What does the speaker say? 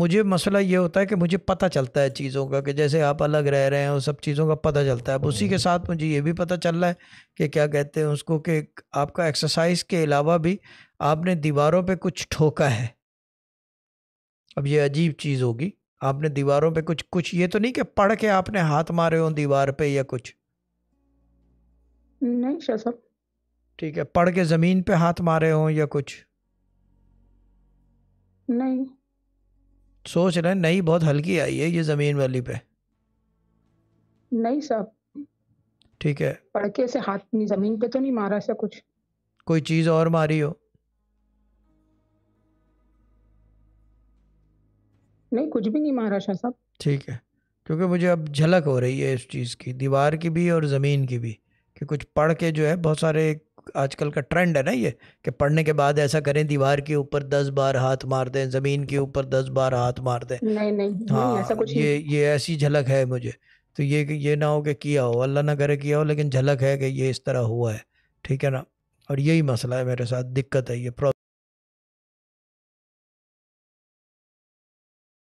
मुझे मसला ये होता है कि मुझे पता चलता है चीज़ों का कि जैसे आप अलग रह रहे हैं उन सब चीज़ों का पता चलता है अब उसी के हम्म। साथ मुझे ये भी पता चल रहा है कि क्या कहते हैं उसको कि आपका एक्सरसाइज के अलावा भी आपने दीवारों पे कुछ ठोका है अब ये अजीब चीज़ होगी आपने दीवारों पे कुछ कुछ ये तो नहीं कि पढ़ के आपने हाथ मारे हो दीवार पे या कुछ नहीं ठीक है पढ़ के ज़मीन पे हाथ मारे हो या कुछ नहीं सोच रहे हैं नई बहुत हल्की आई है ये जमीन वाली पे नहीं सब ठीक है पड़के से हाथ नहीं जमीन पे तो नहीं मारा ऐसा कुछ कोई चीज और मारी हो नहीं कुछ भी नहीं मारा शाह साहब ठीक है क्योंकि मुझे अब झलक हो रही है इस चीज़ की दीवार की भी और ज़मीन की भी कि कुछ पढ़ के जो है बहुत सारे आजकल का ट्रेंड है ना ये कि पढ़ने के बाद ऐसा करें दीवार के ऊपर दस बार हाथ मार दें ज़मीन के ऊपर दस बार हाथ मार दें नहीं नहीं हाँ ऐसा कुछ ये ये ऐसी झलक है मुझे तो ये ये ना हो कि किया हो अल्लाह ना करे किया हो लेकिन झलक है कि ये इस तरह हुआ है ठीक है ना और यही मसला है मेरे साथ दिक्कत है ये प्रॉब्लम